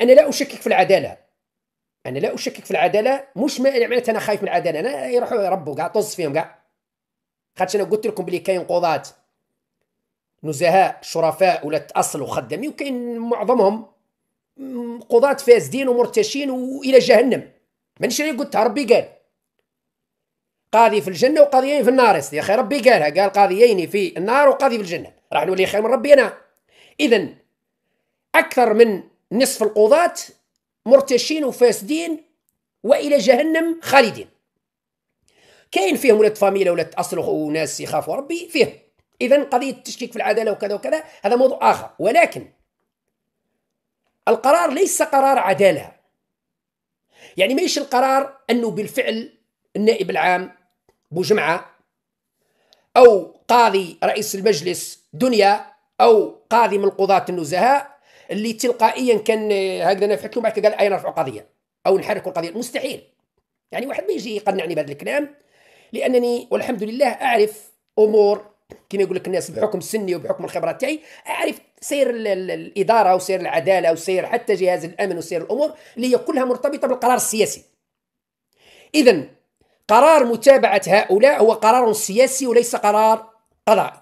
انا لا اشكك في العداله انا لا اشكك في العداله مش يعني معناتها انا خايف من العداله انا يروحوا يربوا كاع طز فيهم كاع خاطرش انا قلت لكم بلي كاين قضاة نزهاء شرفاء ولا اصل وخدامين وكاين معظمهم قضاة فاسدين ومرتشين والى جهنم مانيش انا قلتها ربي قال قاضي في الجنه وقاضيين في النار يا اخي ربي قالها قال قاضيين في النار وقاضي في الجنه راح نولي خير من ربي انا اذا اكثر من نصف القضاة مرتشين وفاسدين والى جهنم خالدين كاين فيهم ولاد فاميلا ولاد اصل وناس يخافوا ربي فيهم اذا قضيه التشكيك في العداله وكذا وكذا هذا موضوع اخر ولكن القرار ليس قرار عداله يعني ماشي القرار انه بالفعل النائب العام بجمعه او قاضي رئيس المجلس دنيا او قاضي من القضاه النزهاء اللي تلقائيا كان آه، هكذا نفعت له بعد قال اي نرفع قضيه او نحرك القضيه مستحيل يعني واحد ما يجي يقنعني بهذا الكلام لانني والحمد لله اعرف امور كما يقول لك الناس بحكم سني وبحكم الخبره تاعي اعرف سير الاداره وسير العداله وسير حتى جهاز الامن وسير الامور اللي هي كلها مرتبطه بالقرار السياسي اذا قرار متابعه هؤلاء هو قرار سياسي وليس قرار قضائي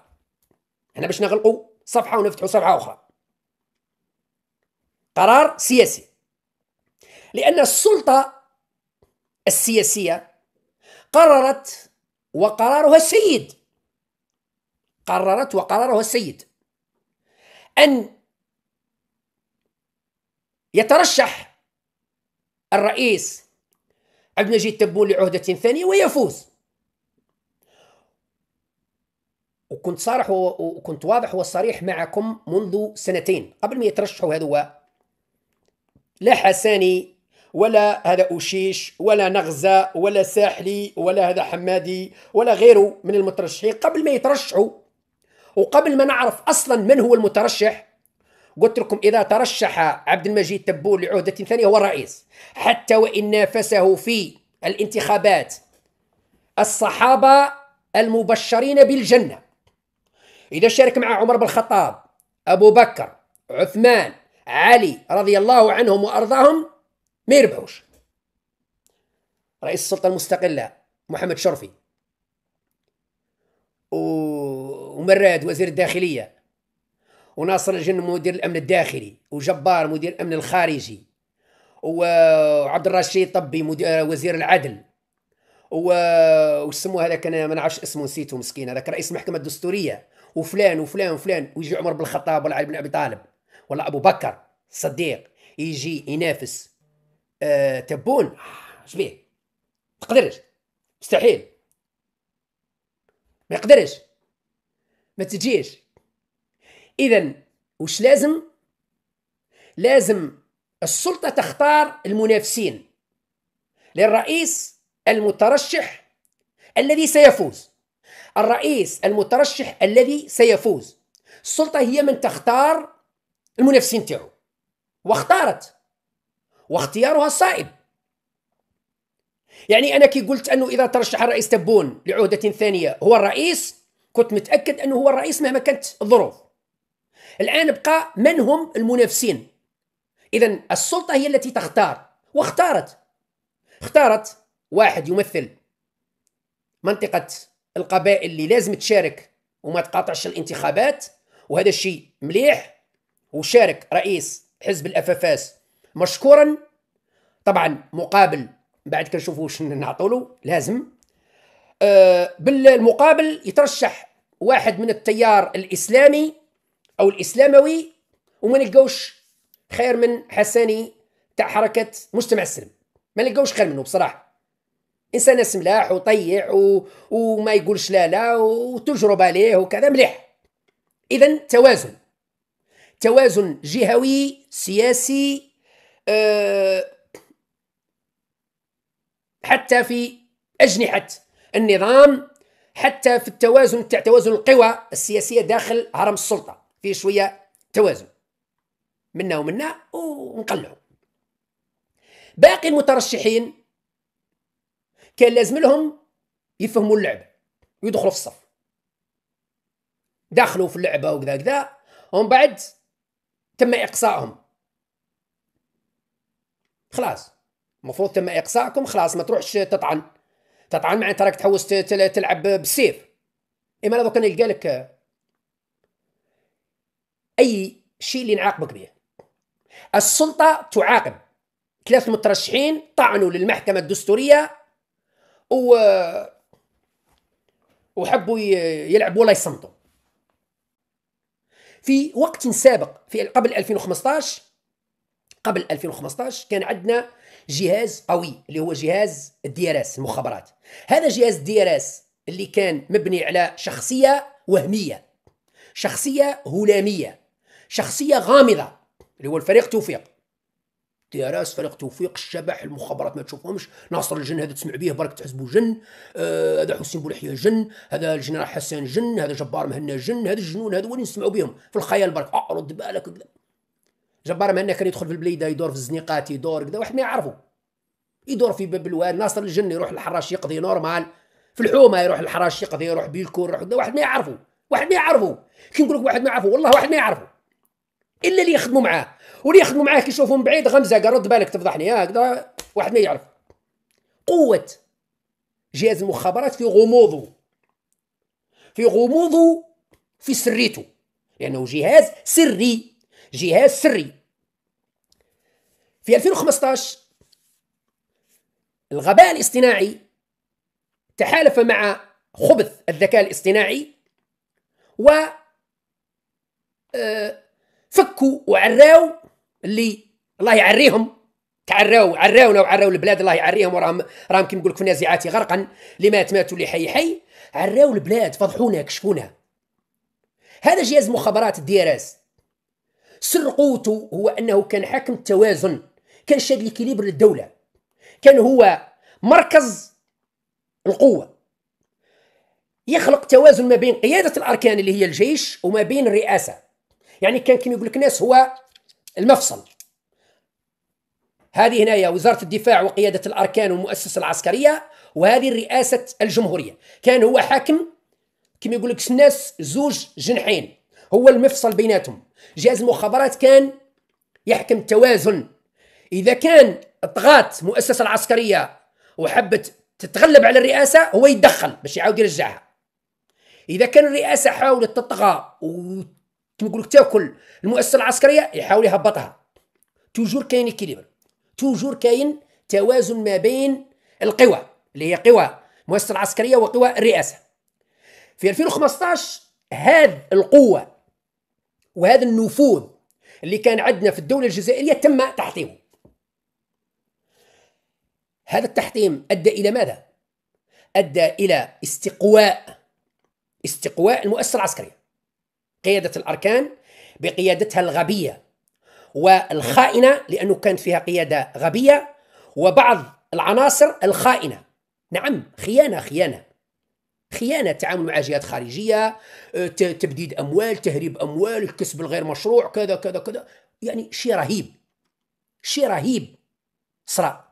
احنا باش نغلقوا صفحه ونفتحوا صفحه اخرى قرار سياسي لأن السلطة السياسية قررت وقرارها السيد قررت وقرارها السيد أن يترشح الرئيس عبد المجيد تبون لعهدة ثانية ويفوز وكنت صارح وكنت واضح وصريح معكم منذ سنتين قبل ما يترشحوا هذو لا حساني ولا هذا أوشيش ولا نغزة ولا ساحلي ولا هذا حمادي ولا غيره من المترشحين قبل ما يترشحوا وقبل ما نعرف أصلا من هو المترشح قلت لكم إذا ترشح عبد المجيد تبون لعهدة ثانية هو الرئيس حتى وإن نافسه في الانتخابات الصحابة المبشرين بالجنة إذا شارك مع عمر بن الخطاب أبو بكر عثمان علي رضي الله عنهم وارضاهم ما يربحوش رئيس السلطه المستقله محمد شرفي ومراد وزير الداخليه وناصر الجن مدير الامن الداخلي وجبار مدير الامن الخارجي وعبد الرشيد طبي مدير وزير العدل و وسموه هذاك انا ما نعرفش اسمه نسيته مسكين هذاك رئيس المحكمه الدستوريه وفلان وفلان وفلان ويجي عمر بن الخطاب ولا علي بن ابي طالب ولا ابو بكر الصديق يجي ينافس آه تبون آه، شبيه ما تقدرش مستحيل ما يقدرش ما تجيش اذا وش لازم لازم السلطه تختار المنافسين للرئيس المترشح الذي سيفوز الرئيس المترشح الذي سيفوز السلطه هي من تختار المنافسين تاعو واختارت واختيارها صائب يعني انا كي قلت انه اذا ترشح الرئيس تبون لعهده ثانيه هو الرئيس كنت متاكد انه هو الرئيس مهما كانت الظروف الان بقى من هم المنافسين اذا السلطه هي التي تختار واختارت اختارت واحد يمثل منطقه القبائل اللي لازم تشارك وما تقاطعش الانتخابات وهذا الشيء مليح وشارك رئيس حزب الافافاس مشكورا طبعا مقابل بعد كنشوفوا واش نعطوا له لازم آه، بالمقابل يترشح واحد من التيار الاسلامي او الاسلاموي وما نلقاوش خير من حساني تاع حركه مجتمع السلم ما نلقاوش خير منه بصراحه انسان سملاح وطيع و... وما يقولش لا لا وتجربه ليه وكذا مليح اذا توازن توازن جهوي سياسي آه، حتى في أجنحة النظام حتى في التوازن تاع توازن القوى السياسية داخل هرم السلطة فيه شوية توازن منا ومنا ونقلعوا باقي المترشحين كان لازم لهم يفهموا اللعبة ويدخلوا في الصف دخلوا في اللعبة وكذا كذا ومن بعد تم اقصائهم خلاص المفروض تم اقصائكم خلاص ما تروحش تطعن تطعن معناتها راك تحوس تلعب بالسيف اما كان يلقى لك اي شيء اللي نعاقبك به السلطه تعاقب ثلاث مترشحين طعنوا للمحكمه الدستوريه و وحبوا يلعبوا ولا يصمتوا في وقت سابق في قبل 2015 قبل 2015 كان عندنا جهاز قوي اللي هو جهاز الدي ار اس المخابرات هذا جهاز الدي ار اس اللي كان مبني على شخصيه وهميه شخصيه هلاميه شخصيه غامضه اللي هو الفريق توفيق تيراس فريق توفيق الشبح المخابرات ما تشوفهمش ناصر الجن هذا تسمع به برك تحسبوا جن آه هذا حسين بولحيه جن هذا الجنرال حسان جن هذا جبار مهنا جن هذا الجنون هذا وين نسمعوا بهم في الخيال برك اه رد بالك كذا جبار مهنا كان يدخل في البليده يدور في الزنيقات يدور كذا واحد ما يعرفه يدور في باب الواد ناصر الجن يروح للحراش يقضي نورمال في الحومه يروح للحراش يقضي يروح بيلكور يروح كذا واحد ما يعرفه واحد ما يعرفه كي نقول لك واحد ما يعرفه والله واحد ما يعرفه الا اللي يخدموا معاه واللي يخدموا معاه كيشوفهم بعيد غمزه قال رد بالك تفضحني هكذا واحد ما يعرف قوه جهاز المخابرات في غموضه في غموضه في سريته لانه جهاز سري جهاز سري في 2015 الغباء الاصطناعي تحالف مع خبث الذكاء الاصطناعي و آه، فكوا وعراو اللي الله يعريهم تعراو عراونا وعراو البلاد الله يعريهم وراهم راهم كيما نقولك لك في النازعات غرقا لما تماتوا اللي حي حي عروا البلاد فضحونا كشفونا هذا جهاز مخابرات الديراس سرقوته هو انه كان حاكم التوازن كان شاد ليكيليبر للدوله كان هو مركز القوه يخلق توازن ما بين قياده الاركان اللي هي الجيش وما بين الرئاسه يعني كان كيما يقول لك الناس هو المفصل هذه هنا وزارة الدفاع وقيادة الأركان والمؤسسة العسكرية وهذه رئاسة الجمهورية كان هو حاكم كما يقول لك الناس زوج جنحين هو المفصل بيناتهم جهاز المخابرات كان يحكم التوازن إذا كان طغات المؤسسة العسكرية وحبت تتغلب على الرئاسة هو يتدخل باش يعاود يرجعها إذا كان الرئاسة حاولت تطغى تنقول لك تاكل المؤسسه العسكريه يحاول يهبطها توجور كاين اكيليبر توجور كاين توازن ما بين القوى اللي هي قوى المؤسسه العسكريه وقوى الرئاسه في 2015 هذه القوه وهذا النفوذ اللي كان عندنا في الدوله الجزائريه تم تحطيمه هذا التحطيم ادى الى ماذا ادى الى استقواء استقواء المؤسسه العسكريه قيادة الأركان بقيادتها الغبية والخائنة لأنه كانت فيها قيادة غبية وبعض العناصر الخائنة نعم خيانة خيانة خيانة تعامل مع جهات خارجية آه، تبديد أموال تهريب أموال الكسب الغير مشروع كذا كذا كذا يعني شيء رهيب شيء رهيب صرا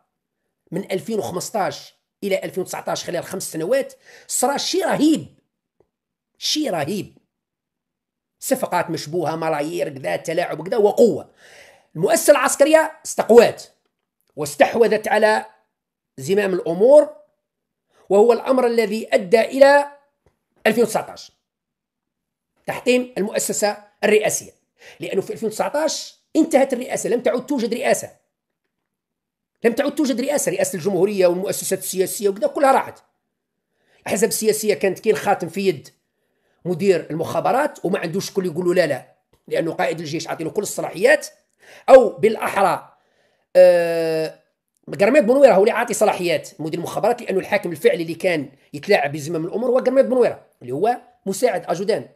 من 2015 إلى 2019 خلال خمس سنوات صرا شيء رهيب شيء رهيب صفقات مشبوهه ملايير كذا تلاعب كذا وقوه المؤسسه العسكريه استقوات واستحوذت على زمام الامور وهو الامر الذي ادى الى 2019 تحطيم المؤسسه الرئاسيه لانه في 2019 انتهت الرئاسه لم تعد توجد رئاسه لم تعد توجد رئاسه رئاسه الجمهوريه والمؤسسات السياسيه وكذا كلها راحت الاحزاب السياسيه كانت كي الخاتم في يد مدير المخابرات وما عندوش كل يقول له لا لا لانه قائد الجيش عاطي له كل الصلاحيات او بالاحرى آه بنويره هو اللي عاطي صلاحيات مدير المخابرات لانه الحاكم الفعلي اللي كان يتلاعب بزمام الامور هو قرميط بنويره اللي هو مساعد اجودان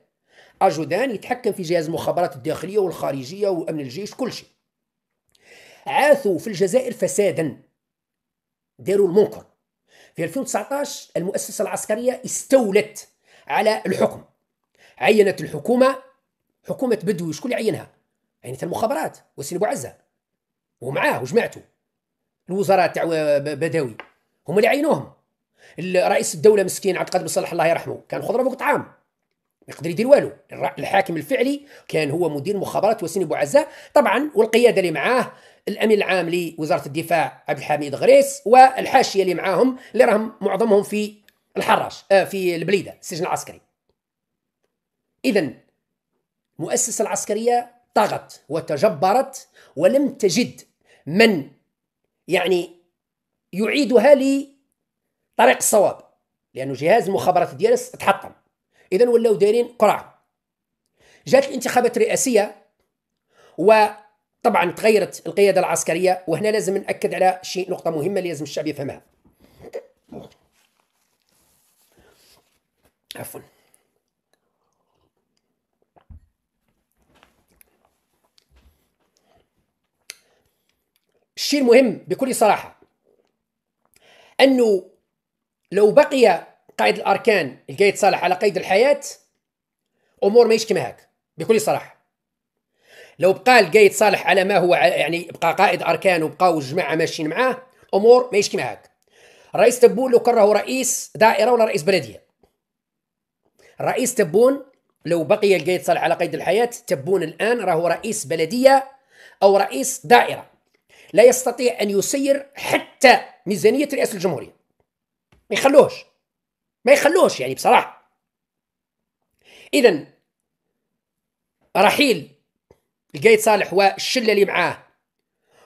اجودان يتحكم في جهاز المخابرات الداخليه والخارجيه وامن الجيش كل شيء عاثوا في الجزائر فسادا داروا المنكر في 2019 المؤسسه العسكريه استولت على الحكم عينت الحكومة حكومة بدوي شكون اللي عينها؟ عينت المخابرات وسيم بوعزة ومعاه وجماعته الوزراء تاع بداوي هما اللي عينوهم رئيس الدولة مسكين عبد القادر صالح الله يرحمه كان خضرة فوق طعام ما يقدر يدير والو الحاكم الفعلي كان هو مدير مخابرات وسيم بوعزة طبعا والقيادة اللي معاه الامين العام لوزاره الدفاع عبد الحميد غريس والحاشيه اللي معاهم اللي راهم معظمهم في الحراش آه، في البليده السجن العسكري إذا المؤسسة العسكرية طغت وتجبرت ولم تجد من يعني يعيدها لطريق الصواب لأنه جهاز المخابرات ديالها تحطم إذا ولاو دايرين قرعة جات الانتخابات الرئاسية وطبعا تغيرت القيادة العسكرية وهنا لازم نأكد على شيء نقطة مهمة لازم الشعب يفهمها عفوا الشيء المهم بكل صراحة أنه لو بقي قائد الأركان القايد صالح على قيد الحياة أمور ماهيش كما هاك بكل صراحة لو بقى القايد صالح على ما هو يعني بقى قائد أركان وبقاو الجماعة ماشيين معاه أمور ماهيش كما هاك رئيس تبون لو كان راهو رئيس دائرة ولا رئيس بلدية رئيس تبون لو بقي القايد صالح على قيد الحياة تبون الآن راهو رئيس بلدية أو رئيس دائرة لا يستطيع أن يسير حتى ميزانية رئاسة الجمهورية ما يخلوهش ما يخلوهش يعني بصراحة إذا رحيل القايد صالح والشلة اللي معاه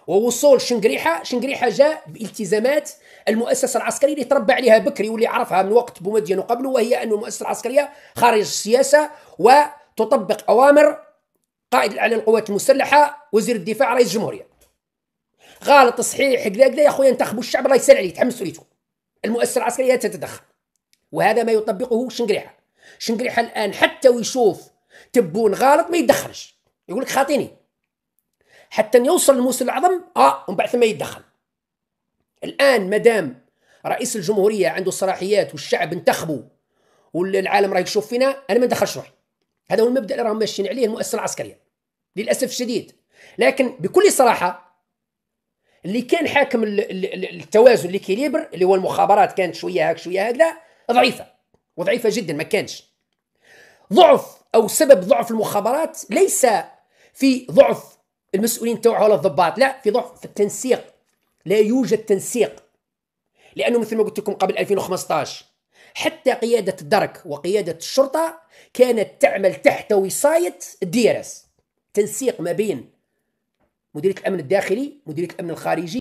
ووصول شنقريحة شنقريحة جاء بالتزامات المؤسسة العسكرية اللي تربى عليها بكري واللي عرفها من وقت بومدين وقبله وهي أن المؤسسة العسكرية خارج السياسة وتطبق أوامر قائد الاعلى القوات المسلحة وزير الدفاع رئيس الجمهورية غالط صحيح كذا كذا يا خويا انتخبوا الشعب الله يسهل عليه تحمسوا ليتو المؤسسه العسكريه تتدخل وهذا ما يطبقه شنقريحه شنقريحه الان حتى ويشوف تبون غلط ما يتدخلش يقول لك خاطيني حتى يوصل الموسم العظم اه ومن بعد ثم يتدخل الان مدام رئيس الجمهوريه عنده صلاحيات والشعب انتخبوا والعالم راه يشوف فينا انا ما ندخلش روحي هذا هو المبدا اللي راهم ماشيين عليه المؤسسه العسكريه للاسف الشديد لكن بكل صراحه اللي كان حاكم التوازن ليكيليبر اللي هو المخابرات كانت شويه هاك شويه هكذا ضعيفه وضعيفه جدا ما كانش ضعف او سبب ضعف المخابرات ليس في ضعف المسؤولين توعها ولا الضباط لا في ضعف في التنسيق لا يوجد تنسيق لانه مثل ما قلت لكم قبل 2015 حتى قياده الدرك وقياده الشرطه كانت تعمل تحت وصايه الديرس تنسيق ما بين مديريه الامن الداخلي مديريه الامن الخارجي